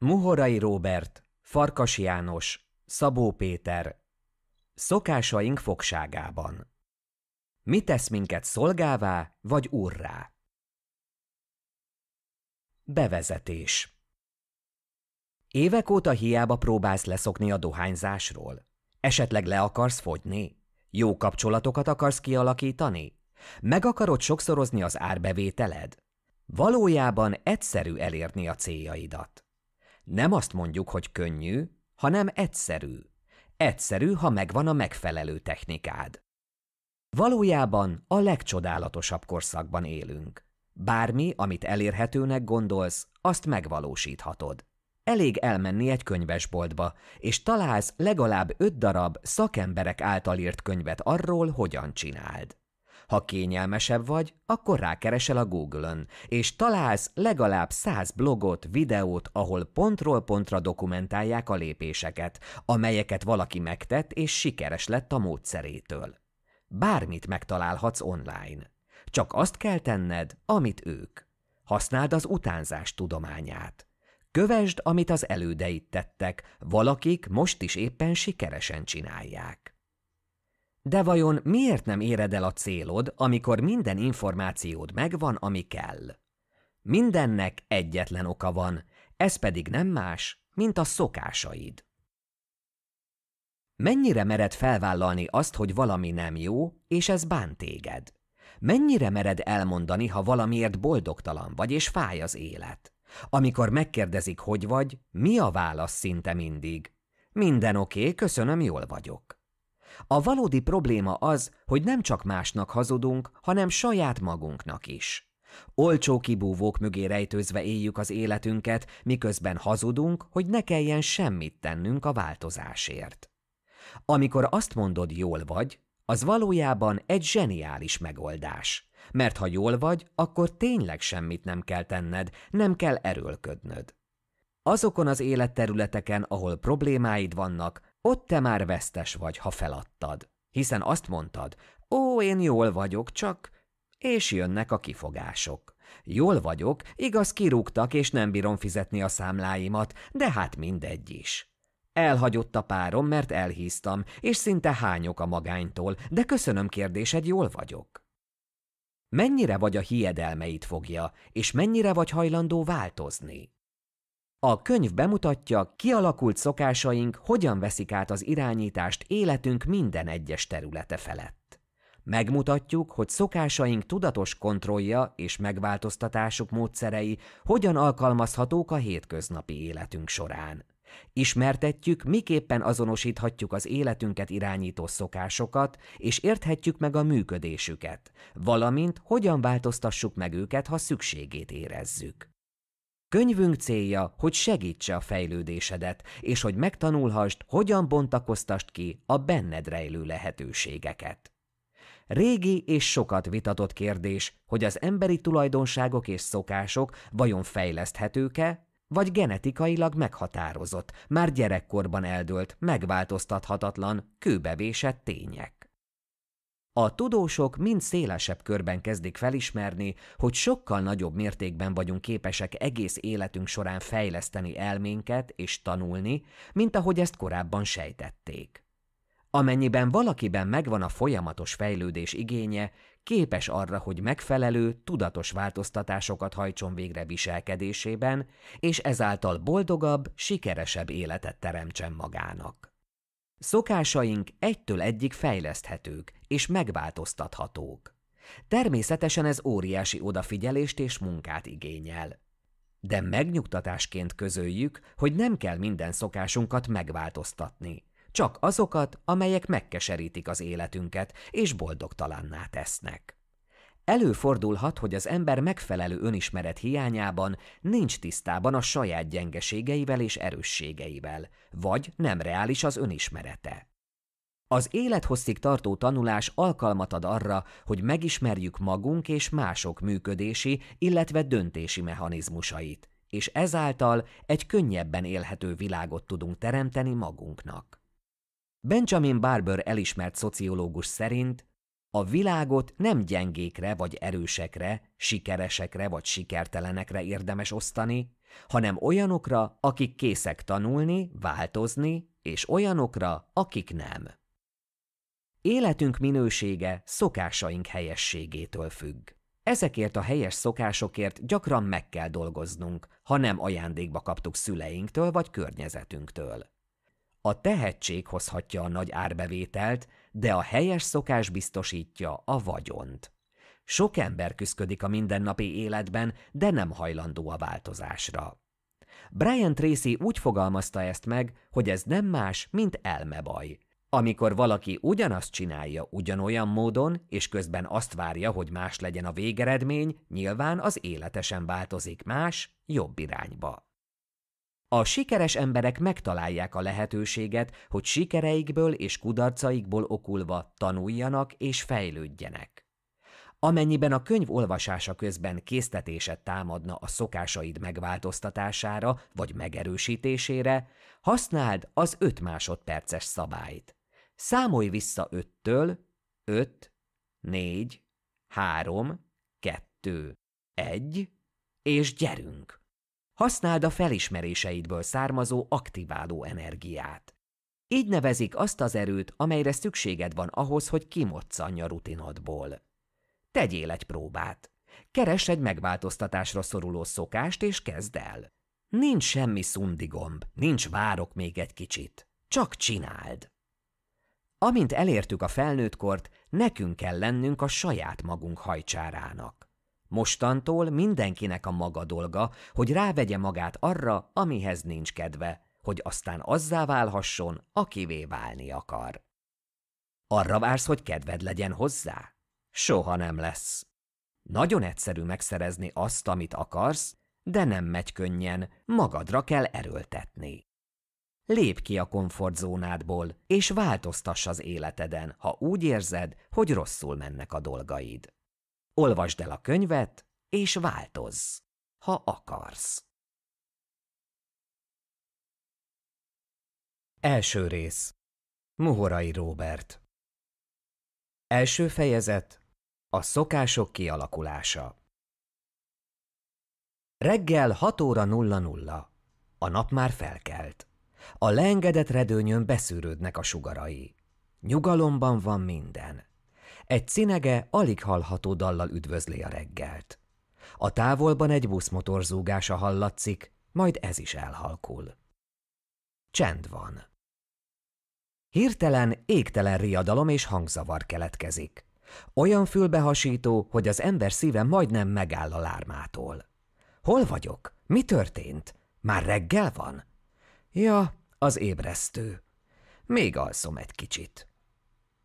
Muhorai Róbert, Farkas János, Szabó Péter Szokásaink fogságában Mi tesz minket szolgává vagy urrá? Bevezetés Évek óta hiába próbálsz leszokni a dohányzásról. Esetleg le akarsz fogyni? Jó kapcsolatokat akarsz kialakítani? Meg akarod sokszorozni az árbevételed? Valójában egyszerű elérni a céljaidat. Nem azt mondjuk, hogy könnyű, hanem egyszerű. Egyszerű, ha megvan a megfelelő technikád. Valójában a legcsodálatosabb korszakban élünk. Bármi, amit elérhetőnek gondolsz, azt megvalósíthatod. Elég elmenni egy könyvesboltba, és találsz legalább öt darab szakemberek által írt könyvet arról, hogyan csináld. Ha kényelmesebb vagy, akkor rákeresel a Google-ön, és találsz legalább száz blogot, videót, ahol pontról pontra dokumentálják a lépéseket, amelyeket valaki megtett és sikeres lett a módszerétől. Bármit megtalálhatsz online. Csak azt kell tenned, amit ők. Használd az utánzás tudományát. Kövesd, amit az elődeit tettek, valakik most is éppen sikeresen csinálják. De vajon miért nem éred el a célod, amikor minden információd megvan, ami kell? Mindennek egyetlen oka van, ez pedig nem más, mint a szokásaid. Mennyire mered felvállalni azt, hogy valami nem jó, és ez bánt téged? Mennyire mered elmondani, ha valamiért boldogtalan vagy, és fáj az élet? Amikor megkérdezik, hogy vagy, mi a válasz szinte mindig? Minden oké, okay, köszönöm, jól vagyok. A valódi probléma az, hogy nem csak másnak hazudunk, hanem saját magunknak is. Olcsó kibúvók mögé rejtőzve éljük az életünket, miközben hazudunk, hogy ne kelljen semmit tennünk a változásért. Amikor azt mondod, jól vagy, az valójában egy zseniális megoldás. Mert ha jól vagy, akkor tényleg semmit nem kell tenned, nem kell erőlködnöd. Azokon az életterületeken, ahol problémáid vannak, ott te már vesztes vagy, ha feladtad. Hiszen azt mondtad, ó, én jól vagyok, csak... És jönnek a kifogások. Jól vagyok, igaz kirúgtak, és nem bírom fizetni a számláimat, de hát mindegy is. Elhagyott a párom, mert elhíztam, és szinte hányok a magánytól, de köszönöm kérdésed, jól vagyok. Mennyire vagy a hiedelmeit fogja, és mennyire vagy hajlandó változni? A könyv bemutatja, kialakult szokásaink hogyan veszik át az irányítást életünk minden egyes területe felett. Megmutatjuk, hogy szokásaink tudatos kontrollja és megváltoztatásuk módszerei hogyan alkalmazhatók a hétköznapi életünk során. Ismertetjük, miképpen azonosíthatjuk az életünket irányító szokásokat, és érthetjük meg a működésüket, valamint hogyan változtassuk meg őket, ha szükségét érezzük. Könyvünk célja, hogy segítse a fejlődésedet, és hogy megtanulhast, hogyan bontakoztast ki a benned rejlő lehetőségeket. Régi és sokat vitatott kérdés, hogy az emberi tulajdonságok és szokások vajon fejleszthetők-e, vagy genetikailag meghatározott, már gyerekkorban eldőlt, megváltoztathatatlan, kőbevésett tények. A tudósok mind szélesebb körben kezdik felismerni, hogy sokkal nagyobb mértékben vagyunk képesek egész életünk során fejleszteni elménket és tanulni, mint ahogy ezt korábban sejtették. Amennyiben valakiben megvan a folyamatos fejlődés igénye, képes arra, hogy megfelelő, tudatos változtatásokat hajtson végre viselkedésében, és ezáltal boldogabb, sikeresebb életet teremtsen magának. Szokásaink egytől egyik fejleszthetők és megváltoztathatók. Természetesen ez óriási odafigyelést és munkát igényel. De megnyugtatásként közöljük, hogy nem kell minden szokásunkat megváltoztatni, csak azokat, amelyek megkeserítik az életünket és boldogtalanná tesznek. Előfordulhat, hogy az ember megfelelő önismeret hiányában nincs tisztában a saját gyengeségeivel és erősségeivel, vagy nem reális az önismerete. Az élethosszig tartó tanulás alkalmat ad arra, hogy megismerjük magunk és mások működési, illetve döntési mechanizmusait, és ezáltal egy könnyebben élhető világot tudunk teremteni magunknak. Benjamin Barber elismert szociológus szerint a világot nem gyengékre vagy erősekre, sikeresekre vagy sikertelenekre érdemes osztani, hanem olyanokra, akik készek tanulni, változni, és olyanokra, akik nem. Életünk minősége szokásaink helyességétől függ. Ezekért a helyes szokásokért gyakran meg kell dolgoznunk, ha nem ajándékba kaptuk szüleinktől vagy környezetünktől. A tehetség hozhatja a nagy árbevételt, de a helyes szokás biztosítja a vagyont. Sok ember küzdik a mindennapi életben, de nem hajlandó a változásra. Brian Tracy úgy fogalmazta ezt meg, hogy ez nem más, mint elmebaj. Amikor valaki ugyanazt csinálja ugyanolyan módon, és közben azt várja, hogy más legyen a végeredmény, nyilván az életesen változik más, jobb irányba. A sikeres emberek megtalálják a lehetőséget, hogy sikereikből és kudarcaikból okulva tanuljanak és fejlődjenek. Amennyiben a könyv olvasása közben késztetéset támadna a szokásaid megváltoztatására vagy megerősítésére, használd az 5 másodperces szabályt. Számolj vissza 5-től 5, 4, 3, 2, 1, és gyerünk! Használd a felismeréseidből származó aktiváló energiát. Így nevezik azt az erőt, amelyre szükséged van ahhoz, hogy kimoccanj a rutinodból. Tegyél egy próbát. Keres egy megváltoztatásra szoruló szokást, és kezd el. Nincs semmi szundigomb, nincs várok még egy kicsit. Csak csináld! Amint elértük a felnőttkort, nekünk kell lennünk a saját magunk hajcsárának. Mostantól mindenkinek a maga dolga, hogy rávegye magát arra, amihez nincs kedve, hogy aztán azzá válhasson, akivé válni akar. Arra vársz, hogy kedved legyen hozzá? Soha nem lesz. Nagyon egyszerű megszerezni azt, amit akarsz, de nem megy könnyen, magadra kell erőltetni. Lép ki a komfortzónádból, és változtass az életeden, ha úgy érzed, hogy rosszul mennek a dolgaid. Olvasd el a könyvet, és változz, ha akarsz. Első rész Muhorai Róbert Első fejezet A szokások kialakulása Reggel 6 óra 00. A nap már felkelt. A leengedett redőnyön beszűrődnek a sugarai. Nyugalomban van minden. Egy cinege, alig hallható dallal üdvözli a reggelt. A távolban egy buszmotor zúgása hallatszik, majd ez is elhalkul. Csend van. Hirtelen égtelen riadalom és hangzavar keletkezik. Olyan fülbehasító, hogy az ember szíve majdnem megáll a lármától. Hol vagyok? Mi történt? Már reggel van? Ja, az ébresztő. Még alszom egy kicsit.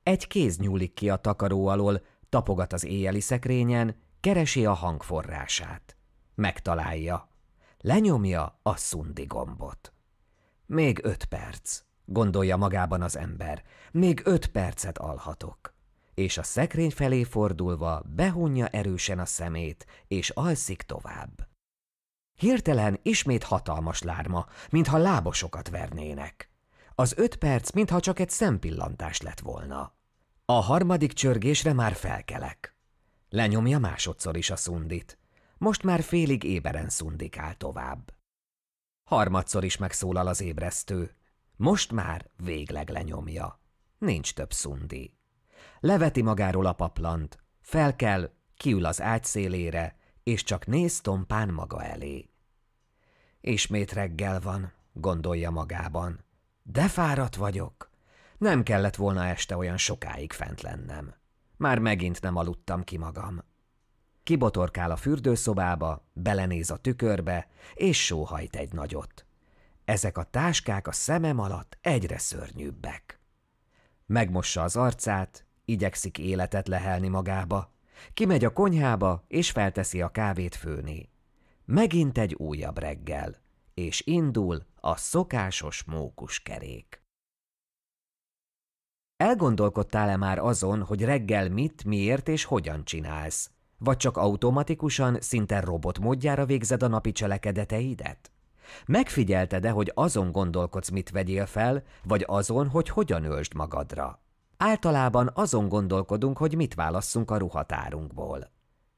Egy kéz nyúlik ki a takaró alól, tapogat az éjeli szekrényen, keresi a hangforrását. Megtalálja. Lenyomja a szundi gombot. Még öt perc, gondolja magában az ember. Még öt percet alhatok. És a szekrény felé fordulva behunja erősen a szemét, és alszik tovább. Hirtelen ismét hatalmas lárma, mintha lábosokat vernének. Az öt perc mintha csak egy szempillantás lett volna. A harmadik csörgésre már felkelek. Lenyomja másodszor is a szundit. Most már félig éberen szundikál tovább. Harmadszor is megszólal az ébresztő. Most már végleg lenyomja. Nincs több szundi. Leveti magáról a paplant, felkel, kiül az ágy szélére, és csak néz tompán maga elé. Ismét reggel van, gondolja magában. De fáradt vagyok. Nem kellett volna este olyan sokáig fent lennem. Már megint nem aludtam ki magam. Kibotorkál a fürdőszobába, belenéz a tükörbe, és sóhajt egy nagyot. Ezek a táskák a szemem alatt egyre szörnyűbbek. Megmossa az arcát, igyekszik életet lehelni magába, kimegy a konyhába, és felteszi a kávét főni. Megint egy újabb reggel és indul a szokásos mókuskerék. Elgondolkodtál-e már azon, hogy reggel mit, miért és hogyan csinálsz? Vagy csak automatikusan, szinte robot módjára végzed a napi cselekedeteidet? Megfigyelted-e, hogy azon gondolkodsz, mit vegyél fel, vagy azon, hogy hogyan ölsd magadra? Általában azon gondolkodunk, hogy mit válasszunk a ruhatárunkból.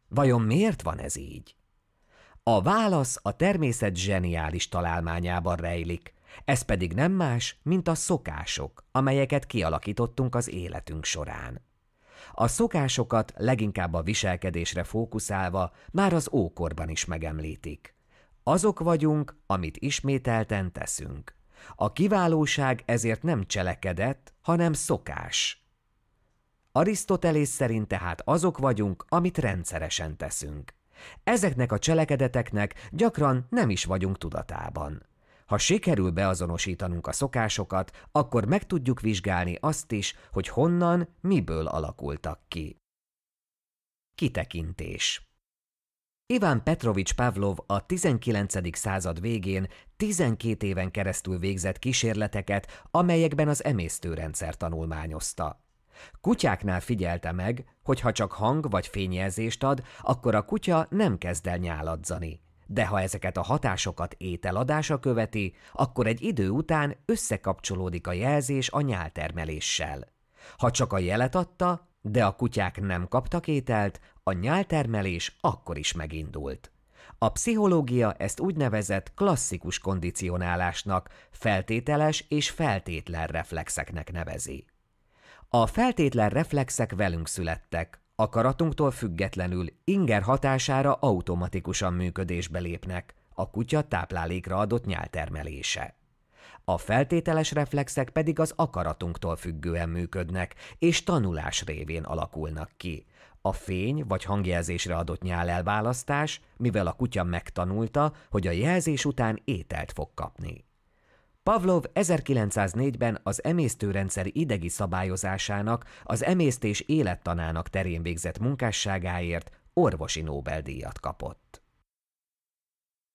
Vajon miért van ez így? A válasz a természet zseniális találmányában rejlik, ez pedig nem más, mint a szokások, amelyeket kialakítottunk az életünk során. A szokásokat leginkább a viselkedésre fókuszálva már az ókorban is megemlítik. Azok vagyunk, amit ismételten teszünk. A kiválóság ezért nem cselekedet, hanem szokás. Arisztotelész szerint tehát azok vagyunk, amit rendszeresen teszünk. Ezeknek a cselekedeteknek gyakran nem is vagyunk tudatában. Ha sikerül beazonosítanunk a szokásokat, akkor meg tudjuk vizsgálni azt is, hogy honnan, miből alakultak ki. Kitekintés Iván Petrovics Pavlov a 19. század végén 12 éven keresztül végzett kísérleteket, amelyekben az emésztőrendszer tanulmányozta. Kutyáknál figyelte meg, hogy ha csak hang vagy fényjelzést ad, akkor a kutya nem kezd el nyáladzani. De ha ezeket a hatásokat ételadása követi, akkor egy idő után összekapcsolódik a jelzés a nyáltermeléssel. Ha csak a jelet adta, de a kutyák nem kaptak ételt, a nyáltermelés akkor is megindult. A pszichológia ezt úgynevezett klasszikus kondicionálásnak, feltételes és feltétlen reflexeknek nevezi. A feltétlen reflexek velünk születtek, akaratunktól függetlenül, inger hatására automatikusan működésbe lépnek, a kutya táplálékra adott nyáltermelése. A feltételes reflexek pedig az akaratunktól függően működnek, és tanulás révén alakulnak ki. A fény vagy hangjelzésre adott nyál elválasztás, mivel a kutya megtanulta, hogy a jelzés után ételt fog kapni. Pavlov 1904-ben az emésztőrendszer idegi szabályozásának, az emésztés élettanának terén végzett munkásságáért orvosi Nobel-díjat kapott.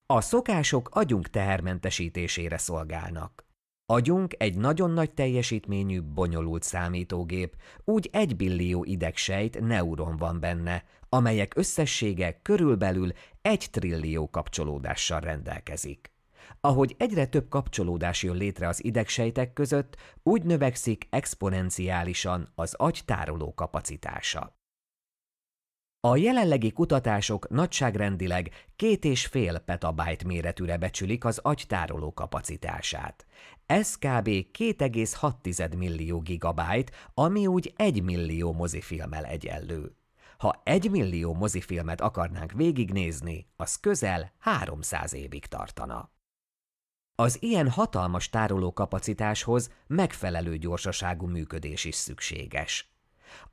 A szokások agyunk tehermentesítésére szolgálnak. Agyunk egy nagyon nagy teljesítményű, bonyolult számítógép, úgy egy billió idegsejt neuron van benne, amelyek összessége körülbelül egy trillió kapcsolódással rendelkezik. Ahogy egyre több kapcsolódás jön létre az idegsejtek között, úgy növekszik exponenciálisan az agy tároló kapacitása. A jelenlegi kutatások nagyságrendileg két és fél petabájt méretűre becsülik az agytároló kapacitását. Ez kb. 2,6 millió gigabájt, ami úgy 1 millió mozifilmel egyenlő. Ha 1 millió mozifilmet akarnánk végignézni, az közel 300 évig tartana. Az ilyen hatalmas tárolókapacitáshoz megfelelő gyorsaságú működés is szükséges.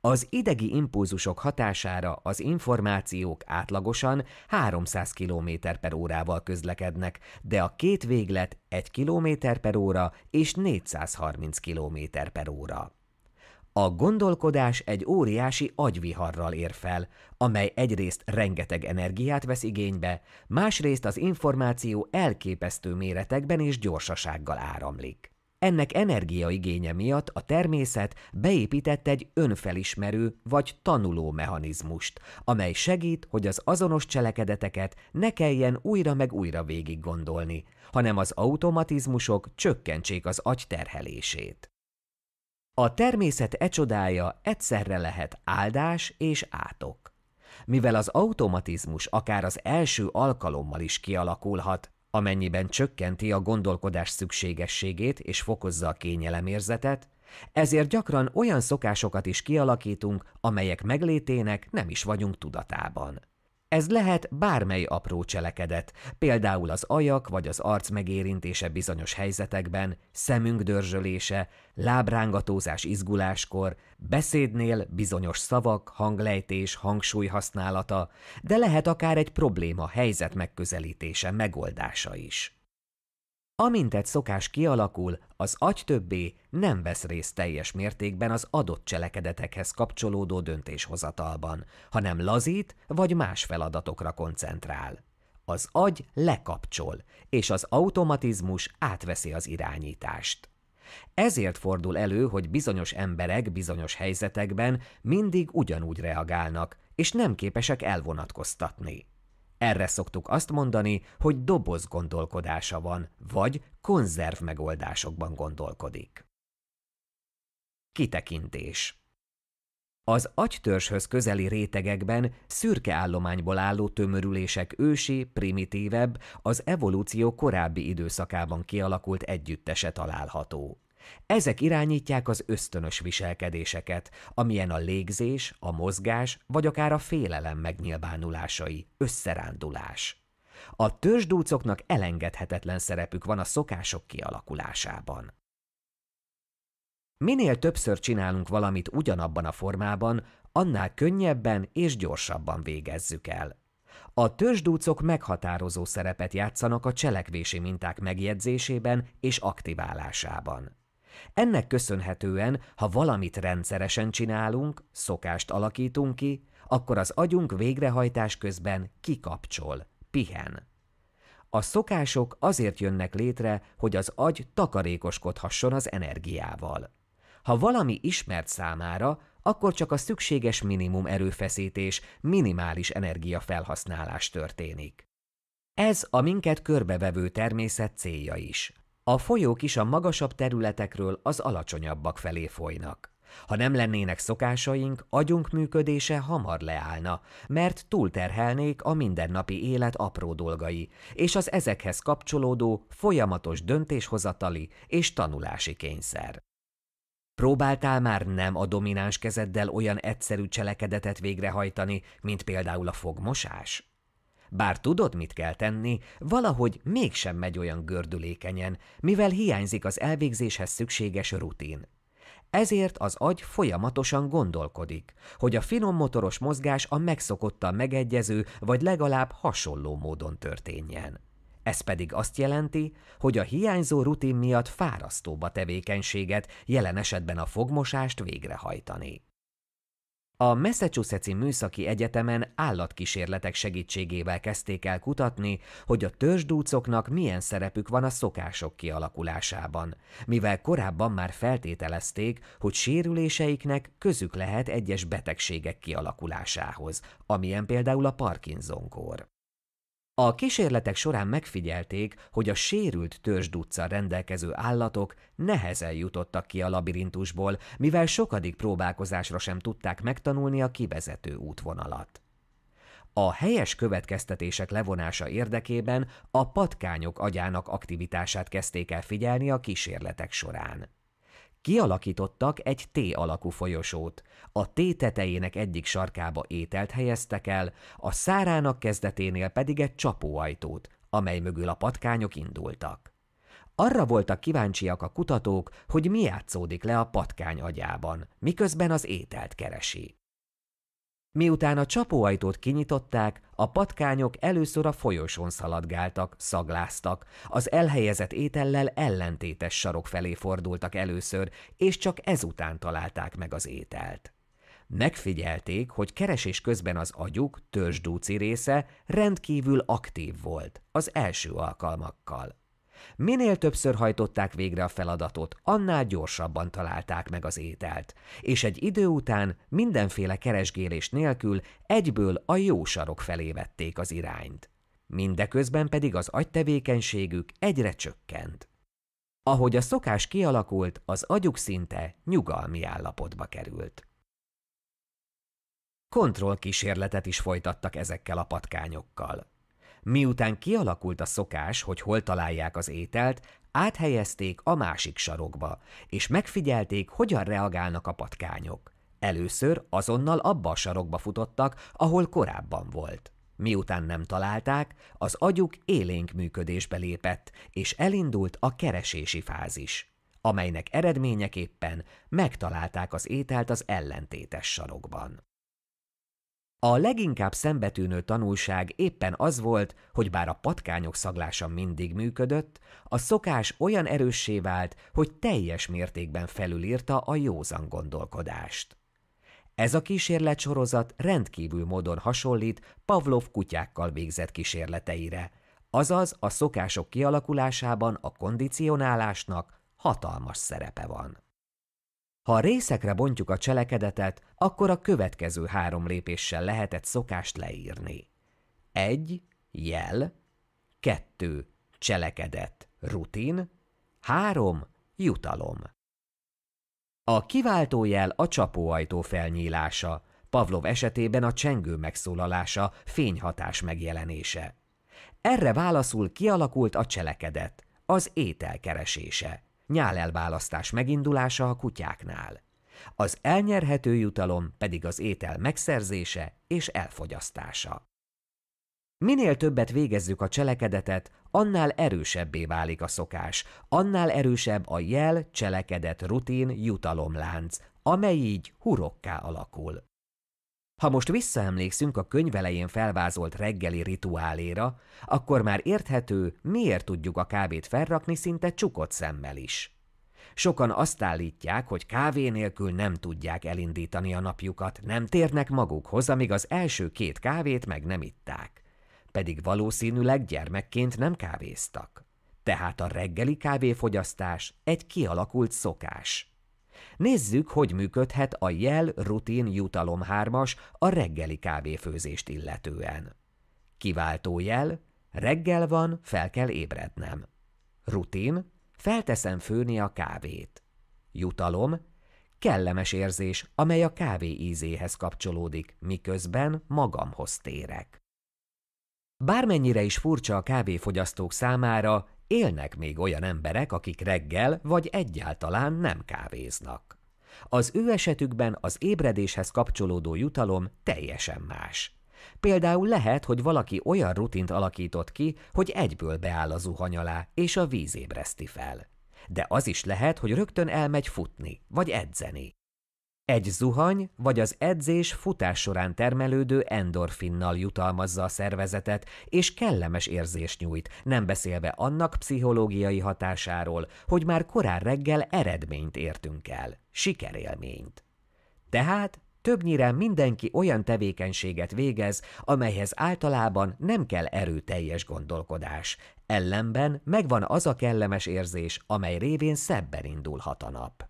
Az idegi impulzusok hatására az információk átlagosan 300 km per órával közlekednek, de a két véglet 1 km per óra és 430 km per óra. A gondolkodás egy óriási agyviharral ér fel, amely egyrészt rengeteg energiát vesz igénybe, másrészt az információ elképesztő méretekben és gyorsasággal áramlik. Ennek energiaigénye miatt a természet beépített egy önfelismerő vagy tanuló mechanizmust, amely segít, hogy az azonos cselekedeteket ne kelljen újra meg újra végig gondolni, hanem az automatizmusok csökkentsék az agy terhelését. A természet ecsodája egyszerre lehet áldás és átok. Mivel az automatizmus akár az első alkalommal is kialakulhat, amennyiben csökkenti a gondolkodás szükségességét és fokozza a kényelemérzetet, ezért gyakran olyan szokásokat is kialakítunk, amelyek meglétének nem is vagyunk tudatában. Ez lehet bármely apró cselekedet, például az ajak vagy az arc megérintése bizonyos helyzetekben, szemünk dörzsölése, lábrángatózás izguláskor, beszédnél bizonyos szavak, hanglejtés, hangsúly használata, de lehet akár egy probléma helyzet megközelítése, megoldása is. Amint egy szokás kialakul, az agy többé nem vesz részt teljes mértékben az adott cselekedetekhez kapcsolódó döntéshozatalban, hanem lazít vagy más feladatokra koncentrál. Az agy lekapcsol, és az automatizmus átveszi az irányítást. Ezért fordul elő, hogy bizonyos emberek bizonyos helyzetekben mindig ugyanúgy reagálnak, és nem képesek elvonatkoztatni. Erre szoktuk azt mondani, hogy doboz gondolkodása van, vagy konzerv megoldásokban gondolkodik. Kitekintés az agytörzshöz közeli rétegekben szürke állományból álló tömörülések ősi, primitívebb, az evolúció korábbi időszakában kialakult együttese található. Ezek irányítják az ösztönös viselkedéseket, amilyen a légzés, a mozgás, vagy akár a félelem megnyilvánulásai, összerándulás. A törzsdúcoknak elengedhetetlen szerepük van a szokások kialakulásában. Minél többször csinálunk valamit ugyanabban a formában, annál könnyebben és gyorsabban végezzük el. A törzsdúcok meghatározó szerepet játszanak a cselekvési minták megjegyzésében és aktiválásában. Ennek köszönhetően, ha valamit rendszeresen csinálunk, szokást alakítunk ki, akkor az agyunk végrehajtás közben kikapcsol, pihen. A szokások azért jönnek létre, hogy az agy takarékoskodhasson az energiával. Ha valami ismert számára, akkor csak a szükséges minimum erőfeszítés, minimális energiafelhasználás történik. Ez a minket körbevevő természet célja is, a folyók is a magasabb területekről az alacsonyabbak felé folynak. Ha nem lennének szokásaink, agyunk működése hamar leállna, mert túlterhelnék a mindennapi élet apró dolgai, és az ezekhez kapcsolódó folyamatos döntéshozatali és tanulási kényszer. Próbáltál már nem a domináns kezeddel olyan egyszerű cselekedetet végrehajtani, mint például a fogmosás? Bár tudod, mit kell tenni, valahogy mégsem megy olyan gördülékenyen, mivel hiányzik az elvégzéshez szükséges rutin. Ezért az agy folyamatosan gondolkodik, hogy a finom motoros mozgás a megszokottan megegyező vagy legalább hasonló módon történjen. Ez pedig azt jelenti, hogy a hiányzó rutin miatt fárasztóba tevékenységet, jelen esetben a fogmosást végrehajtani. A Massachusetts-i Műszaki Egyetemen állatkísérletek segítségével kezdték el kutatni, hogy a törzsdúcoknak milyen szerepük van a szokások kialakulásában, mivel korábban már feltételezték, hogy sérüléseiknek közük lehet egyes betegségek kialakulásához, amilyen például a Parkinson-kór. A kísérletek során megfigyelték, hogy a sérült törzsduccal rendelkező állatok nehezen jutottak ki a labirintusból, mivel sokadik próbálkozásra sem tudták megtanulni a kivezető útvonalat. A helyes következtetések levonása érdekében a patkányok agyának aktivitását kezdték el figyelni a kísérletek során. Kialakítottak egy T-alakú folyosót. A T tetejének egyik sarkába ételt helyeztek el, a szárának kezdeténél pedig egy csapóajtót, amely mögül a patkányok indultak. Arra voltak kíváncsiak a kutatók, hogy mi játszódik le a patkány agyában, miközben az ételt keresi. Miután a csapóajtót kinyitották, a patkányok először a folyosón szaladgáltak, szagláztak, az elhelyezett étellel ellentétes sarok felé fordultak először, és csak ezután találták meg az ételt. Megfigyelték, hogy keresés közben az agyuk, törzsdúci része rendkívül aktív volt az első alkalmakkal. Minél többször hajtották végre a feladatot, annál gyorsabban találták meg az ételt, és egy idő után mindenféle keresgélés nélkül egyből a jó sarok felé vették az irányt. Mindeközben pedig az agytevékenységük egyre csökkent. Ahogy a szokás kialakult, az agyuk szinte nyugalmi állapotba került. Kontrollkísérletet is folytattak ezekkel a patkányokkal. Miután kialakult a szokás, hogy hol találják az ételt, áthelyezték a másik sarokba, és megfigyelték, hogyan reagálnak a patkányok. Először azonnal abba a sarokba futottak, ahol korábban volt. Miután nem találták, az agyuk élénk működésbe lépett, és elindult a keresési fázis, amelynek eredményeképpen megtalálták az ételt az ellentétes sarokban. A leginkább szembetűnő tanulság éppen az volt, hogy bár a patkányok szaglása mindig működött, a szokás olyan erőssé vált, hogy teljes mértékben felülírta a józan gondolkodást. Ez a sorozat rendkívül módon hasonlít Pavlov kutyákkal végzett kísérleteire, azaz a szokások kialakulásában a kondicionálásnak hatalmas szerepe van. Ha részekre bontjuk a cselekedetet, akkor a következő három lépéssel lehetett szokást leírni. 1. Jel 2. Cselekedet, rutin 3. Jutalom A kiváltó jel a csapóajtó felnyílása, Pavlov esetében a csengő megszólalása, fényhatás megjelenése. Erre válaszul kialakult a cselekedet, az étel keresése nyálelválasztás megindulása a kutyáknál. Az elnyerhető jutalom pedig az étel megszerzése és elfogyasztása. Minél többet végezzük a cselekedetet, annál erősebbé válik a szokás, annál erősebb a jel, cselekedet, rutin, jutalomlánc, amely így hurokká alakul. Ha most visszaemlékszünk a könyv elején felvázolt reggeli rituáléra, akkor már érthető, miért tudjuk a kávét felrakni szinte csukott szemmel is. Sokan azt állítják, hogy kávé nélkül nem tudják elindítani a napjukat, nem térnek magukhoz, amíg az első két kávét meg nem itták. Pedig valószínűleg gyermekként nem kávéztak. Tehát a reggeli kávéfogyasztás egy kialakult szokás. Nézzük, hogy működhet a jel rutin jutalom hármas a reggeli kávéfőzést illetően. Kiváltó jel, reggel van, fel kell ébrednem. Rutin, felteszem főni a kávét. Jutalom, kellemes érzés, amely a kávé ízéhez kapcsolódik, miközben magamhoz térek. Bármennyire is furcsa a kávéfogyasztók számára, élnek még olyan emberek, akik reggel vagy egyáltalán nem kávéznak. Az ő esetükben az ébredéshez kapcsolódó jutalom teljesen más. Például lehet, hogy valaki olyan rutint alakított ki, hogy egyből beáll a zuhany alá, és a víz ébreszti fel. De az is lehet, hogy rögtön elmegy futni, vagy edzeni. Egy zuhany vagy az edzés futás során termelődő endorfinnal jutalmazza a szervezetet, és kellemes érzést nyújt, nem beszélve annak pszichológiai hatásáról, hogy már korán reggel eredményt értünk el, sikerélményt. Tehát többnyire mindenki olyan tevékenységet végez, amelyhez általában nem kell erőteljes gondolkodás, ellenben megvan az a kellemes érzés, amely révén szebben indulhat a nap.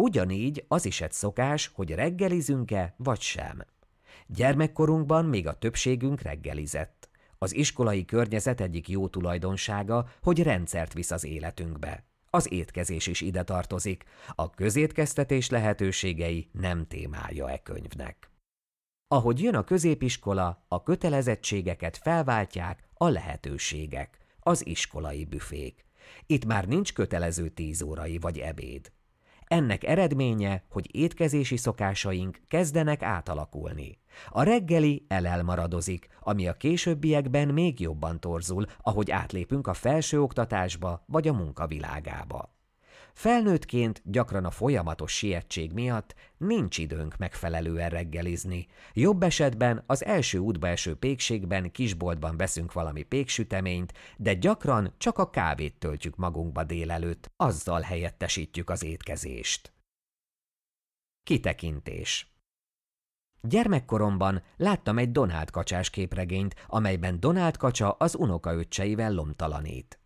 Ugyanígy az is egy szokás, hogy reggelizünk-e vagy sem. Gyermekkorunkban még a többségünk reggelizett. Az iskolai környezet egyik jó tulajdonsága, hogy rendszert visz az életünkbe. Az étkezés is ide tartozik, a közétkeztetés lehetőségei nem témája e könyvnek. Ahogy jön a középiskola, a kötelezettségeket felváltják a lehetőségek, az iskolai büfék. Itt már nincs kötelező tíz órai vagy ebéd. Ennek eredménye, hogy étkezési szokásaink kezdenek átalakulni. A reggeli elelmaradozik, ami a későbbiekben még jobban torzul, ahogy átlépünk a felsőoktatásba vagy a munkavilágába. Felnőttként gyakran a folyamatos sietség miatt nincs időnk megfelelően reggelizni. Jobb esetben az első útba eső pékségben kisboltban veszünk valami péksüteményt, de gyakran csak a kávét töltjük magunkba délelőtt, azzal helyettesítjük az étkezést. Kitekintés Gyermekkoromban láttam egy Donald kacsás képregényt, amelyben Donald kacsa az unokaöccseivel lomtalanít.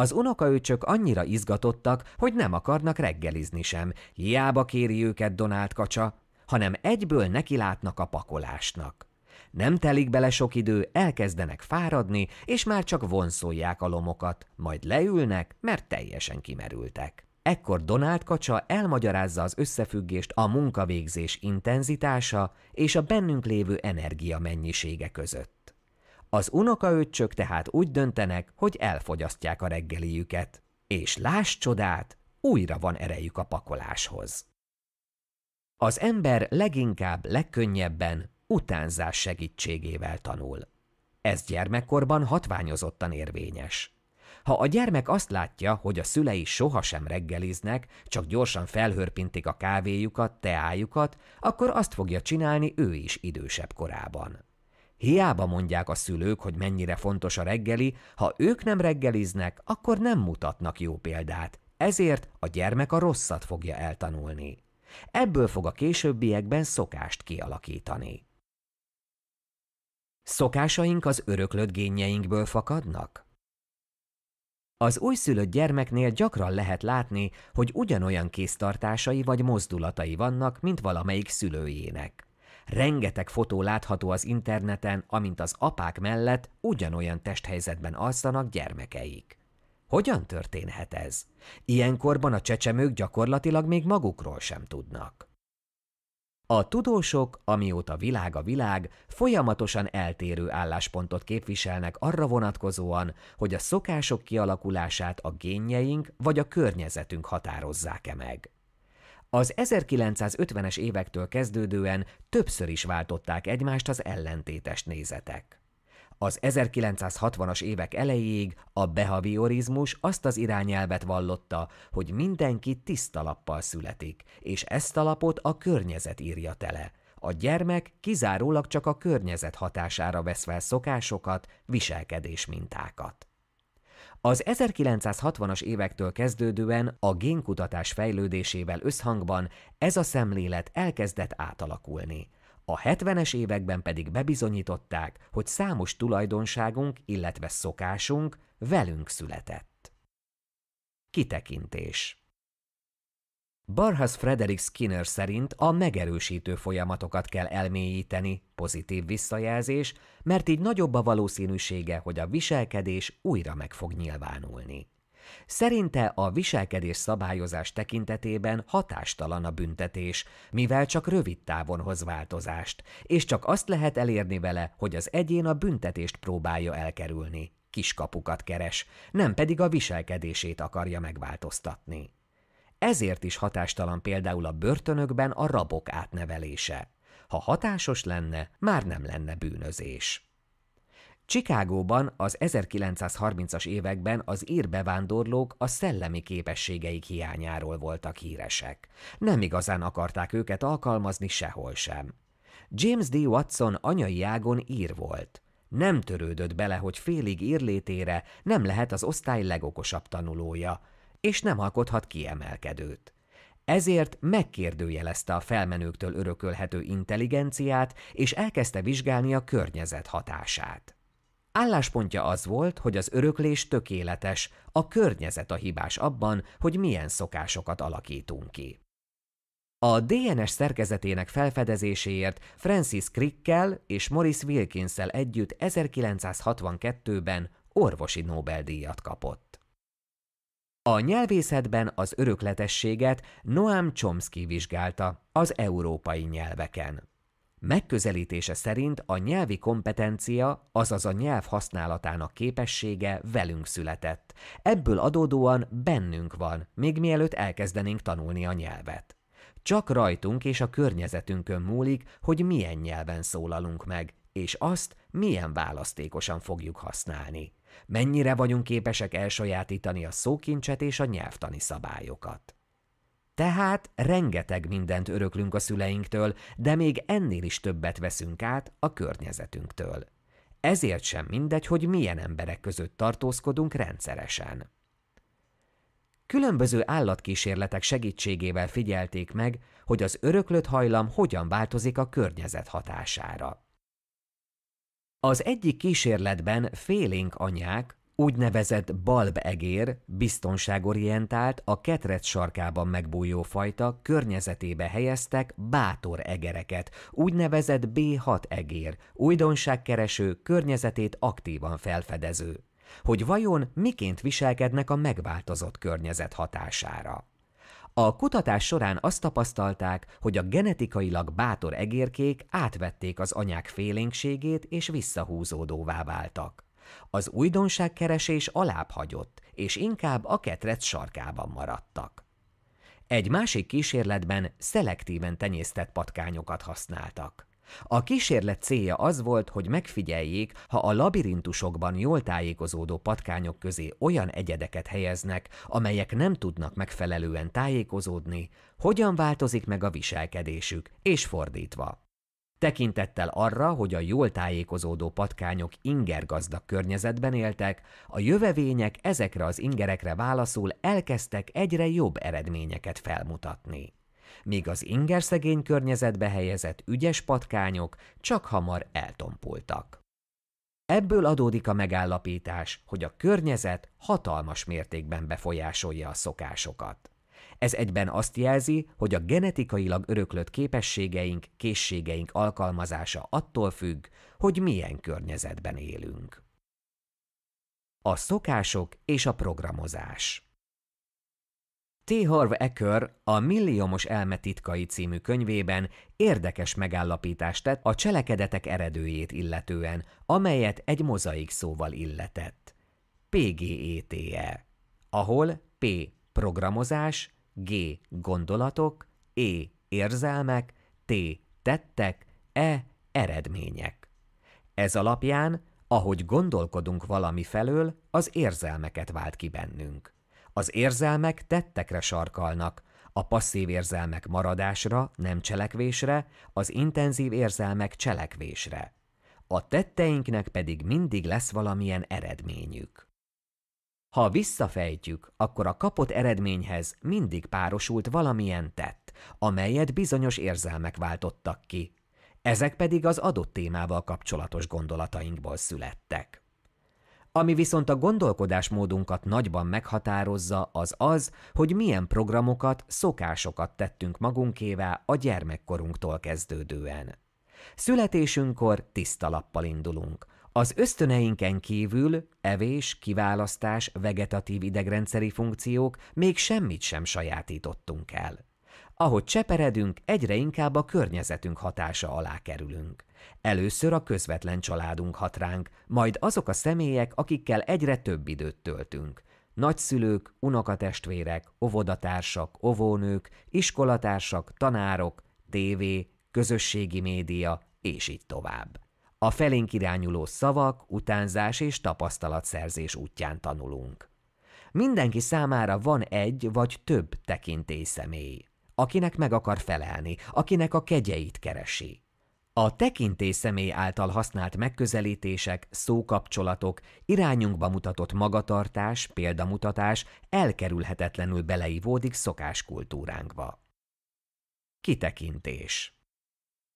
Az unokaöcsök annyira izgatottak, hogy nem akarnak reggelizni sem, hiába kéri őket Donált kacsa, hanem egyből nekilátnak a pakolásnak. Nem telik bele sok idő, elkezdenek fáradni, és már csak vonszolják a lomokat, majd leülnek, mert teljesen kimerültek. Ekkor Donált kacsa elmagyarázza az összefüggést a munkavégzés intenzitása és a bennünk lévő energia mennyisége között. Az unokaöccsök tehát úgy döntenek, hogy elfogyasztják a reggeliüket. És láss csodát, újra van erejük a pakoláshoz. Az ember leginkább legkönnyebben utánzás segítségével tanul. Ez gyermekkorban hatványozottan érvényes. Ha a gyermek azt látja, hogy a szülei sohasem reggeliznek, csak gyorsan felhörpintik a kávéjukat, teájukat, akkor azt fogja csinálni ő is idősebb korában. Hiába mondják a szülők, hogy mennyire fontos a reggeli, ha ők nem reggeliznek, akkor nem mutatnak jó példát, ezért a gyermek a rosszat fogja eltanulni. Ebből fog a későbbiekben szokást kialakítani. Szokásaink az öröklött génjeinkből fakadnak? Az újszülött gyermeknél gyakran lehet látni, hogy ugyanolyan késztartásai vagy mozdulatai vannak, mint valamelyik szülőjének. Rengeteg fotó látható az interneten, amint az apák mellett ugyanolyan testhelyzetben alszanak gyermekeik. Hogyan történhet ez? Ilyenkorban a csecsemők gyakorlatilag még magukról sem tudnak. A tudósok, amióta világ a világ, folyamatosan eltérő álláspontot képviselnek arra vonatkozóan, hogy a szokások kialakulását a génjeink vagy a környezetünk határozzák-e meg. Az 1950-es évektől kezdődően többször is váltották egymást az ellentétes nézetek. Az 1960-as évek elejéig a behaviorizmus azt az irányelvet vallotta, hogy mindenki tiszta lappal születik, és ezt a lapot a környezet írja tele. A gyermek kizárólag csak a környezet hatására vesz fel szokásokat, viselkedés mintákat. Az 1960-as évektől kezdődően a génkutatás fejlődésével összhangban ez a szemlélet elkezdett átalakulni. A 70-es években pedig bebizonyították, hogy számos tulajdonságunk, illetve szokásunk velünk született. Kitekintés Barhas Frederick Skinner szerint a megerősítő folyamatokat kell elmélyíteni, pozitív visszajelzés, mert így nagyobb a valószínűsége, hogy a viselkedés újra meg fog nyilvánulni. Szerinte a viselkedés szabályozás tekintetében hatástalan a büntetés, mivel csak rövid távon hoz változást, és csak azt lehet elérni vele, hogy az egyén a büntetést próbálja elkerülni, kiskapukat keres, nem pedig a viselkedését akarja megváltoztatni. Ezért is hatástalan például a börtönökben a rabok átnevelése. Ha hatásos lenne, már nem lenne bűnözés. Csikágóban az 1930-as években az ír bevándorlók a szellemi képességeik hiányáról voltak híresek. Nem igazán akarták őket alkalmazni sehol sem. James D. Watson anyai ágon ír volt. Nem törődött bele, hogy félig írlétére nem lehet az osztály legokosabb tanulója, és nem alkothat kiemelkedőt. Ezért megkérdőjelezte a felmenőktől örökölhető intelligenciát, és elkezdte vizsgálni a környezet hatását. Álláspontja az volt, hogy az öröklés tökéletes, a környezet a hibás abban, hogy milyen szokásokat alakítunk ki. A DNS szerkezetének felfedezéséért Francis Crickkel és Morris Wilkinsel együtt 1962-ben orvosi Nobel-díjat kapott. A nyelvészetben az örökletességet Noam Chomsky vizsgálta az európai nyelveken. Megközelítése szerint a nyelvi kompetencia, azaz a nyelv használatának képessége velünk született. Ebből adódóan bennünk van, még mielőtt elkezdenénk tanulni a nyelvet. Csak rajtunk és a környezetünkön múlik, hogy milyen nyelven szólalunk meg, és azt milyen választékosan fogjuk használni. Mennyire vagyunk képesek elsajátítani a szókincset és a nyelvtani szabályokat? Tehát rengeteg mindent öröklünk a szüleinktől, de még ennél is többet veszünk át a környezetünktől. Ezért sem mindegy, hogy milyen emberek között tartózkodunk rendszeresen. Különböző állatkísérletek segítségével figyelték meg, hogy az öröklött hajlam hogyan változik a környezet hatására. Az egyik kísérletben félénk anyák, úgynevezett balbegér, biztonságorientált, a ketret sarkában megbújó fajta környezetébe helyeztek bátor egereket, úgynevezett B6 egér, újdonságkereső, környezetét aktívan felfedező. Hogy vajon miként viselkednek a megváltozott környezet hatására. A kutatás során azt tapasztalták, hogy a genetikailag bátor egérkék átvették az anyák félénkségét és visszahúzódóvá váltak. Az újdonságkeresés alább hagyott, és inkább a ketrec sarkában maradtak. Egy másik kísérletben szelektíven tenyésztett patkányokat használtak. A kísérlet célja az volt, hogy megfigyeljék, ha a labirintusokban jól tájékozódó patkányok közé olyan egyedeket helyeznek, amelyek nem tudnak megfelelően tájékozódni, hogyan változik meg a viselkedésük, és fordítva. Tekintettel arra, hogy a jól tájékozódó patkányok ingergazdag környezetben éltek, a jövevények ezekre az ingerekre válaszul elkezdtek egyre jobb eredményeket felmutatni míg az ingerszegény környezetbe helyezett ügyes patkányok csak hamar eltompultak. Ebből adódik a megállapítás, hogy a környezet hatalmas mértékben befolyásolja a szokásokat. Ez egyben azt jelzi, hogy a genetikailag öröklött képességeink, készségeink alkalmazása attól függ, hogy milyen környezetben élünk. A szokások és a programozás T. Harv Eker a Milliómos elme titkai című könyvében érdekes megállapítást tett a cselekedetek eredőjét illetően, amelyet egy mozaik szóval illetett. PGETE, e. ahol P. programozás, G. gondolatok, E. érzelmek, T. tettek, E. eredmények. Ez alapján, ahogy gondolkodunk valami felől, az érzelmeket vált ki bennünk. Az érzelmek tettekre sarkalnak, a passzív érzelmek maradásra, nem cselekvésre, az intenzív érzelmek cselekvésre. A tetteinknek pedig mindig lesz valamilyen eredményük. Ha visszafejtjük, akkor a kapott eredményhez mindig párosult valamilyen tett, amelyet bizonyos érzelmek váltottak ki. Ezek pedig az adott témával kapcsolatos gondolatainkból születtek. Ami viszont a gondolkodásmódunkat nagyban meghatározza, az az, hogy milyen programokat, szokásokat tettünk magunkévá a gyermekkorunktól kezdődően. Születésünkkor tiszta lappal indulunk. Az ösztöneinken kívül evés, kiválasztás, vegetatív idegrendszeri funkciók még semmit sem sajátítottunk el. Ahogy cseperedünk, egyre inkább a környezetünk hatása alá kerülünk. Először a közvetlen családunk hat ránk, majd azok a személyek, akikkel egyre több időt töltünk. Nagyszülők, unokatestvérek, óvodatársak, óvónők, iskolatársak, tanárok, TV, közösségi média, és így tovább. A felénk irányuló szavak, utánzás és tapasztalatszerzés útján tanulunk. Mindenki számára van egy vagy több tekintély személy, akinek meg akar felelni, akinek a kegyeit keresi. A tekintély személy által használt megközelítések, szókapcsolatok, irányunkba mutatott magatartás, példamutatás elkerülhetetlenül beleivódik szokáskultúránkba. Kitekintés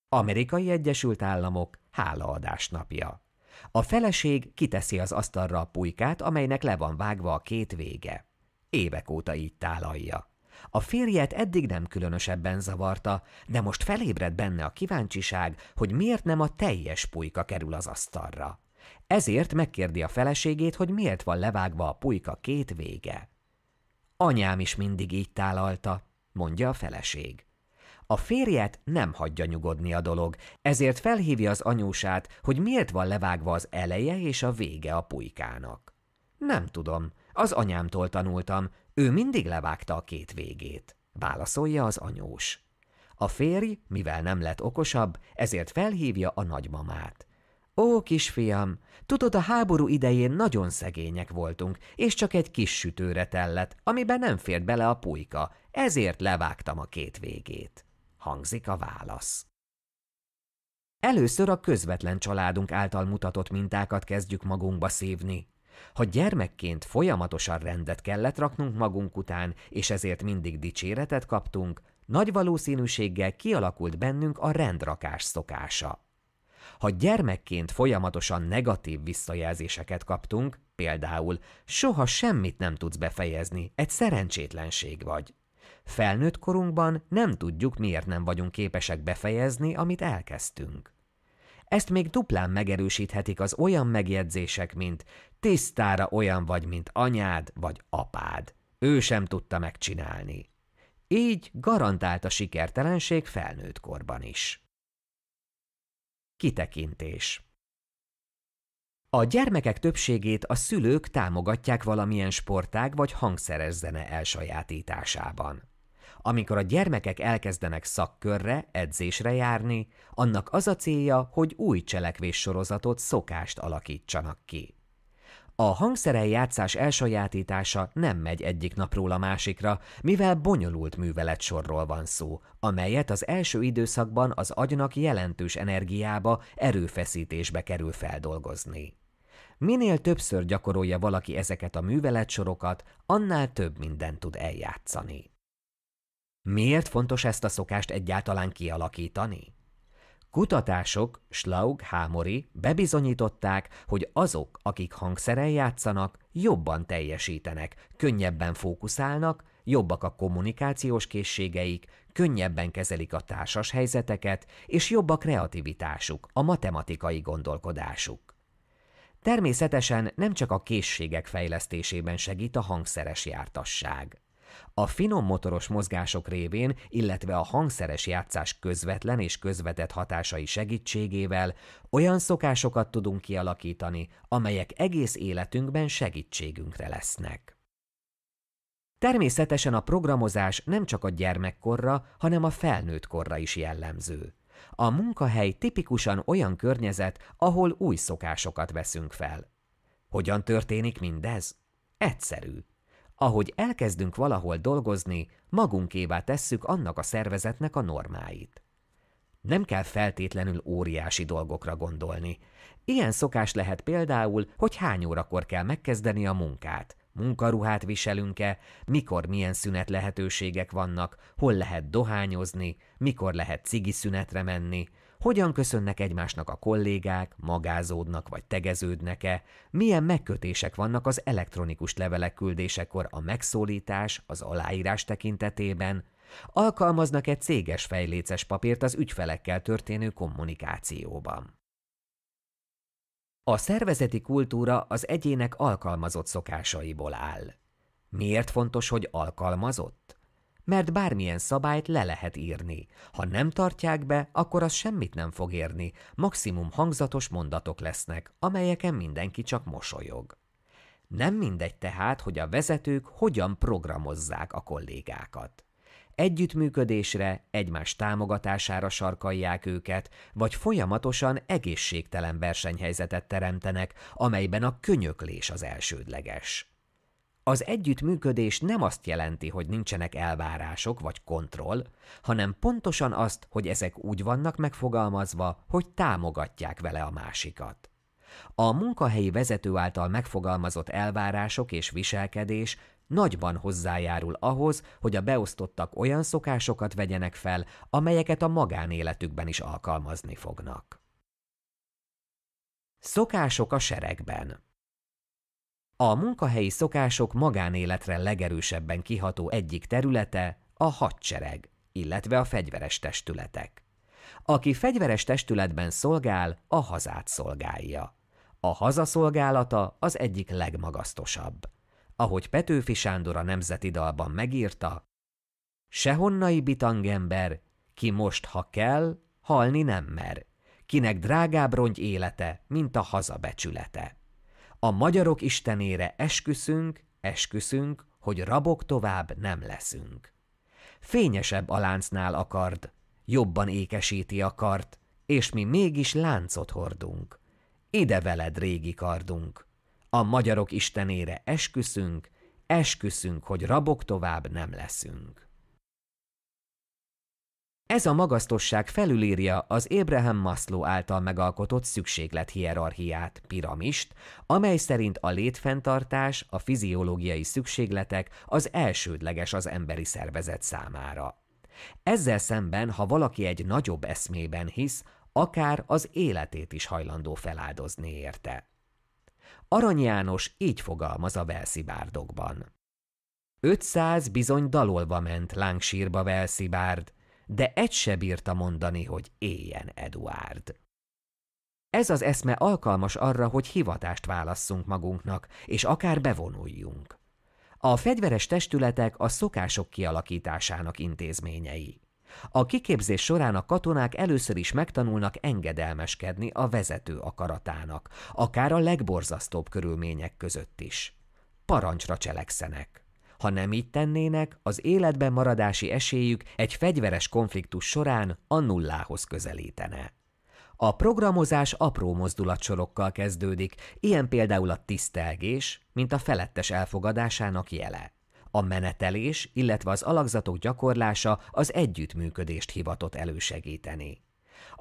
Amerikai Egyesült Államok hálaadás napja. A feleség kiteszi az asztalra a pulykát, amelynek le van vágva a két vége. Évek óta így tálalja. A férjet eddig nem különösebben zavarta, de most felébred benne a kíváncsiság, hogy miért nem a teljes pulyka kerül az asztalra. Ezért megkérdi a feleségét, hogy miért van levágva a pulyka két vége. Anyám is mindig így tálalta, mondja a feleség. A férjet nem hagyja nyugodni a dolog, ezért felhívja az anyósát, hogy miért van levágva az eleje és a vége a pulykának. Nem tudom, az anyámtól tanultam, ő mindig levágta a két végét, válaszolja az anyós. A férj, mivel nem lett okosabb, ezért felhívja a nagymamát. Ó, kisfiam, tudod, a háború idején nagyon szegények voltunk, és csak egy kis sütőre tellett, amiben nem fért bele a pulyka, ezért levágtam a két végét. Hangzik a válasz. Először a közvetlen családunk által mutatott mintákat kezdjük magunkba szívni. Ha gyermekként folyamatosan rendet kellett raknunk magunk után, és ezért mindig dicséretet kaptunk, nagy valószínűséggel kialakult bennünk a rendrakás szokása. Ha gyermekként folyamatosan negatív visszajelzéseket kaptunk, például soha semmit nem tudsz befejezni, egy szerencsétlenség vagy. Felnőtt korunkban nem tudjuk, miért nem vagyunk képesek befejezni, amit elkezdtünk. Ezt még duplán megerősíthetik az olyan megjegyzések, mint tisztára olyan vagy, mint anyád vagy apád. Ő sem tudta megcsinálni. Így garantált a sikertelenség felnőtt korban is. Kitekintés a gyermekek többségét a szülők támogatják valamilyen sportág vagy hangszeres zene elsajátításában. Amikor a gyermekek elkezdenek szakkörre, edzésre járni, annak az a célja, hogy új cselekvéssorozatot, szokást alakítsanak ki. A hangszerel játszás elsajátítása nem megy egyik napról a másikra, mivel bonyolult műveletsorról van szó, amelyet az első időszakban az agynak jelentős energiába, erőfeszítésbe kerül feldolgozni. Minél többször gyakorolja valaki ezeket a műveletsorokat, annál több mindent tud eljátszani. Miért fontos ezt a szokást egyáltalán kialakítani? Kutatások Schlaug Hámori bebizonyították, hogy azok, akik hangszeren játszanak, jobban teljesítenek, könnyebben fókuszálnak, jobbak a kommunikációs készségeik, könnyebben kezelik a társas helyzeteket, és jobb a kreativitásuk, a matematikai gondolkodásuk. Természetesen nem csak a készségek fejlesztésében segít a hangszeres jártasság. A finom motoros mozgások révén, illetve a hangszeres játszás közvetlen és közvetett hatásai segítségével olyan szokásokat tudunk kialakítani, amelyek egész életünkben segítségünkre lesznek. Természetesen a programozás nem csak a gyermekkorra, hanem a felnőtt korra is jellemző. A munkahely tipikusan olyan környezet, ahol új szokásokat veszünk fel. Hogyan történik mindez? Egyszerű. Ahogy elkezdünk valahol dolgozni, magunkévá tesszük annak a szervezetnek a normáit. Nem kell feltétlenül óriási dolgokra gondolni. Ilyen szokás lehet például, hogy hány órakor kell megkezdeni a munkát, munkaruhát viselünk-e, mikor milyen szünet lehetőségek vannak, hol lehet dohányozni, mikor lehet cigiszünetre menni, hogyan köszönnek egymásnak a kollégák, magázódnak vagy tegeződnek-e, milyen megkötések vannak az elektronikus levelek küldésekor a megszólítás, az aláírás tekintetében, alkalmaznak egy céges fejléces papírt az ügyfelekkel történő kommunikációban. A szervezeti kultúra az egyének alkalmazott szokásaiból áll. Miért fontos, hogy alkalmazott? mert bármilyen szabályt le lehet írni. Ha nem tartják be, akkor az semmit nem fog érni, maximum hangzatos mondatok lesznek, amelyeken mindenki csak mosolyog. Nem mindegy tehát, hogy a vezetők hogyan programozzák a kollégákat. Együttműködésre, egymás támogatására sarkalják őket, vagy folyamatosan egészségtelen versenyhelyzetet teremtenek, amelyben a könyöklés az elsődleges. Az együttműködés nem azt jelenti, hogy nincsenek elvárások vagy kontroll, hanem pontosan azt, hogy ezek úgy vannak megfogalmazva, hogy támogatják vele a másikat. A munkahelyi vezető által megfogalmazott elvárások és viselkedés nagyban hozzájárul ahhoz, hogy a beosztottak olyan szokásokat vegyenek fel, amelyeket a magánéletükben is alkalmazni fognak. Szokások a seregben a munkahelyi szokások magánéletre legerősebben kiható egyik területe a hadsereg, illetve a fegyveres testületek. Aki fegyveres testületben szolgál, a hazát szolgálja. A hazaszolgálata az egyik legmagasztosabb. Ahogy Petőfi Sándor a Nemzeti Dalban megírta, Sehonnai bitangember, ki most, ha kell, halni nem mer, kinek drágább rongy élete, mint a hazabecsülete. A magyarok istenére esküszünk, esküszünk, hogy rabok tovább nem leszünk. Fényesebb a láncnál akard, jobban ékesíti a kart, és mi mégis láncot hordunk. Ide veled régi kardunk. A magyarok istenére esküszünk, esküszünk, hogy rabok tovább nem leszünk. Ez a magasztosság felülírja az Abraham Maslow által megalkotott szükséglethierarchiát, piramist, amely szerint a létfenntartás, a fiziológiai szükségletek az elsődleges az emberi szervezet számára. Ezzel szemben, ha valaki egy nagyobb eszmében hisz, akár az életét is hajlandó feláldozni érte. Arany János így fogalmaz a Velszibárdokban. 500 bizony dalolva ment lángsírba Velszibárd, de egy se bírta mondani, hogy éljen Eduard. Ez az eszme alkalmas arra, hogy hivatást válasszunk magunknak, és akár bevonuljunk. A fegyveres testületek a szokások kialakításának intézményei. A kiképzés során a katonák először is megtanulnak engedelmeskedni a vezető akaratának, akár a legborzasztóbb körülmények között is. Parancsra cselekszenek. Ha nem így tennének, az életben maradási esélyük egy fegyveres konfliktus során a nullához közelítene. A programozás apró mozdulatsorokkal kezdődik, ilyen például a tisztelgés, mint a felettes elfogadásának jele. A menetelés, illetve az alakzatok gyakorlása az együttműködést hivatott elősegíteni.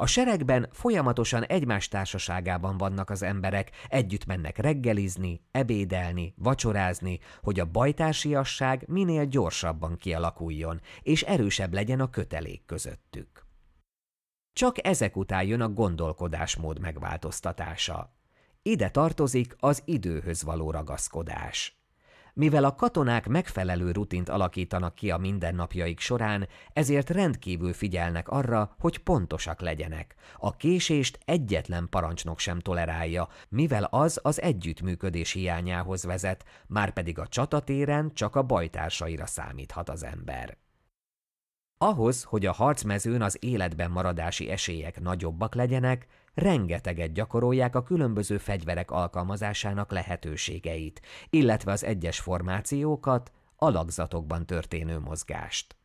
A seregben folyamatosan egymás társaságában vannak az emberek, együtt mennek reggelizni, ebédelni, vacsorázni, hogy a bajtársiasság minél gyorsabban kialakuljon, és erősebb legyen a kötelék közöttük. Csak ezek után jön a gondolkodásmód megváltoztatása. Ide tartozik az időhöz való ragaszkodás. Mivel a katonák megfelelő rutint alakítanak ki a mindennapjaik során, ezért rendkívül figyelnek arra, hogy pontosak legyenek. A késést egyetlen parancsnok sem tolerálja, mivel az az együttműködés hiányához vezet, már pedig a csatatéren csak a bajtársaira számíthat az ember. Ahhoz, hogy a harcmezőn az életben maradási esélyek nagyobbak legyenek, rengeteget gyakorolják a különböző fegyverek alkalmazásának lehetőségeit, illetve az egyes formációkat, alakzatokban történő mozgást.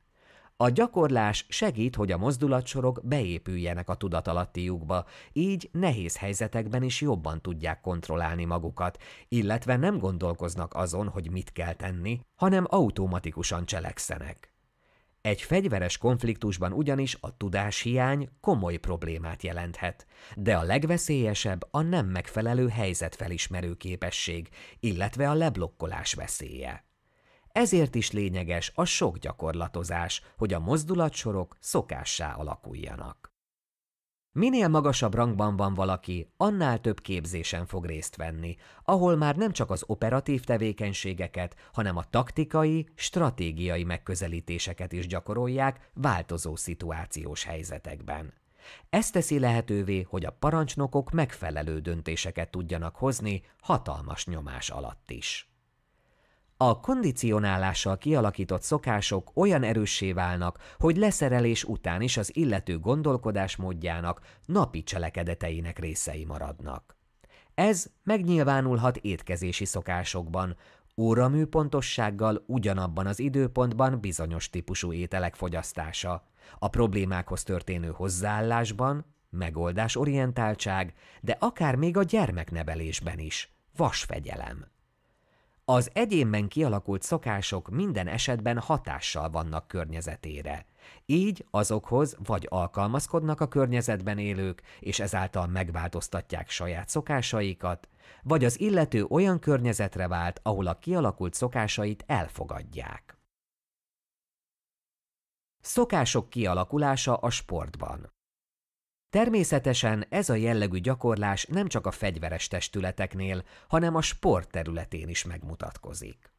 A gyakorlás segít, hogy a mozdulatsorok beépüljenek a tudatalattiukba, így nehéz helyzetekben is jobban tudják kontrollálni magukat, illetve nem gondolkoznak azon, hogy mit kell tenni, hanem automatikusan cselekszenek. Egy fegyveres konfliktusban ugyanis a tudáshiány komoly problémát jelenthet, de a legveszélyesebb a nem megfelelő helyzetfelismerő képesség, illetve a leblokkolás veszélye. Ezért is lényeges a sok gyakorlatozás, hogy a mozdulatsorok szokássá alakuljanak. Minél magasabb rangban van valaki, annál több képzésen fog részt venni, ahol már nem csak az operatív tevékenységeket, hanem a taktikai, stratégiai megközelítéseket is gyakorolják változó szituációs helyzetekben. Ez teszi lehetővé, hogy a parancsnokok megfelelő döntéseket tudjanak hozni hatalmas nyomás alatt is. A kondicionálással kialakított szokások olyan erőssé válnak, hogy leszerelés után is az illető gondolkodásmódjának, napi cselekedeteinek részei maradnak. Ez megnyilvánulhat étkezési szokásokban, óraműpontossággal pontossággal ugyanabban az időpontban bizonyos típusú ételek fogyasztása, a problémákhoz történő hozzáállásban, megoldásorientáltság, de akár még a gyermeknevelésben is, vasfegyelem. Az egyénben kialakult szokások minden esetben hatással vannak környezetére. Így azokhoz vagy alkalmazkodnak a környezetben élők, és ezáltal megváltoztatják saját szokásaikat, vagy az illető olyan környezetre vált, ahol a kialakult szokásait elfogadják. Szokások kialakulása a sportban Természetesen ez a jellegű gyakorlás nem csak a fegyveres testületeknél, hanem a sport területén is megmutatkozik.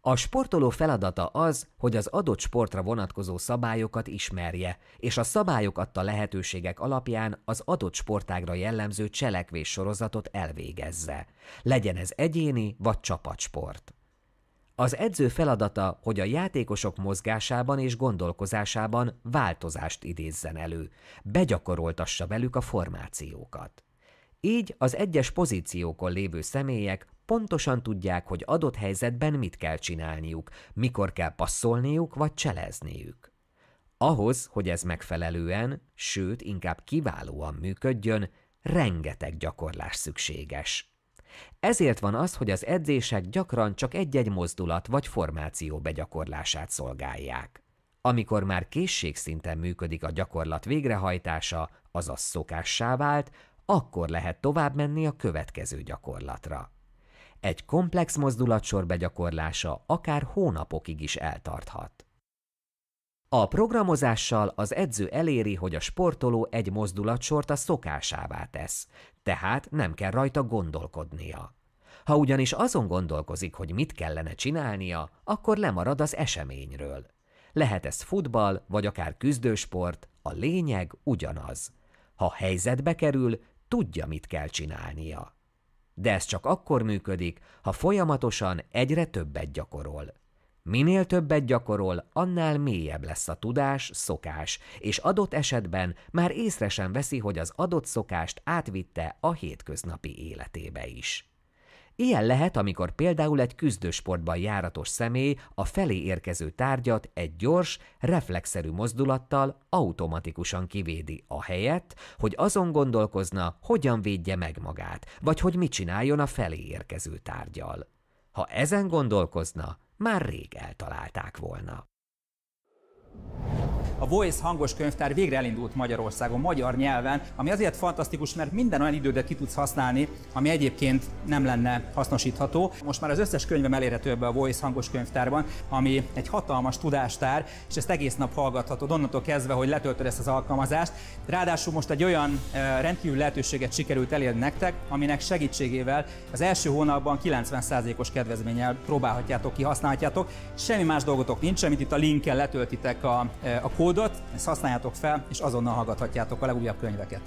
A sportoló feladata az, hogy az adott sportra vonatkozó szabályokat ismerje, és a szabályok adta lehetőségek alapján az adott sportágra jellemző cselekvés sorozatot elvégezze. Legyen ez egyéni vagy csapatsport. Az edző feladata, hogy a játékosok mozgásában és gondolkozásában változást idézzen elő, begyakoroltassa velük a formációkat. Így az egyes pozíciókon lévő személyek pontosan tudják, hogy adott helyzetben mit kell csinálniuk, mikor kell passzolniuk vagy cselezniük. Ahhoz, hogy ez megfelelően, sőt inkább kiválóan működjön, rengeteg gyakorlás szükséges. Ezért van az, hogy az edzések gyakran csak egy-egy mozdulat vagy formáció begyakorlását szolgálják. Amikor már készségszinten működik a gyakorlat végrehajtása, azaz szokássá vált, akkor lehet tovább menni a következő gyakorlatra. Egy komplex mozdulatsor begyakorlása akár hónapokig is eltarthat. A programozással az edző eléri, hogy a sportoló egy mozdulatsort a szokásává tesz, tehát nem kell rajta gondolkodnia. Ha ugyanis azon gondolkozik, hogy mit kellene csinálnia, akkor lemarad az eseményről. Lehet ez futball, vagy akár küzdősport, a lényeg ugyanaz. Ha helyzetbe kerül, tudja, mit kell csinálnia. De ez csak akkor működik, ha folyamatosan egyre többet gyakorol. Minél többet gyakorol, annál mélyebb lesz a tudás, szokás, és adott esetben már észre sem veszi, hogy az adott szokást átvitte a hétköznapi életébe is. Ilyen lehet, amikor például egy küzdősportban járatos személy a felé érkező tárgyat egy gyors, reflexzerű mozdulattal automatikusan kivédi a helyet, hogy azon gondolkozna, hogyan védje meg magát, vagy hogy mit csináljon a felé érkező tárgyal. Ha ezen gondolkozna, már rég eltalálták volna a Voice hangos könyvtár végre elindult Magyarországon, magyar nyelven, ami azért fantasztikus, mert minden olyan idődet ki tudsz használni, ami egyébként nem lenne hasznosítható. Most már az összes könyvem elérhető ebbe a Voice hangos könyvtárban, ami egy hatalmas tudástár, és ezt egész nap hallgathatod, onnantól kezdve, hogy letöltöd ezt az alkalmazást. Ráadásul most egy olyan e, rendkívül lehetőséget sikerült elérni nektek, aminek segítségével az első hónapban 90%-os kedvezménnyel próbálhatjátok ki, használhatjátok. Semmi más dolgotok nincs, amit itt a linken letöltitek a, e, a kód kódot, ezt használjátok fel, és azonnal hallgathatjátok a legújabb könyveket.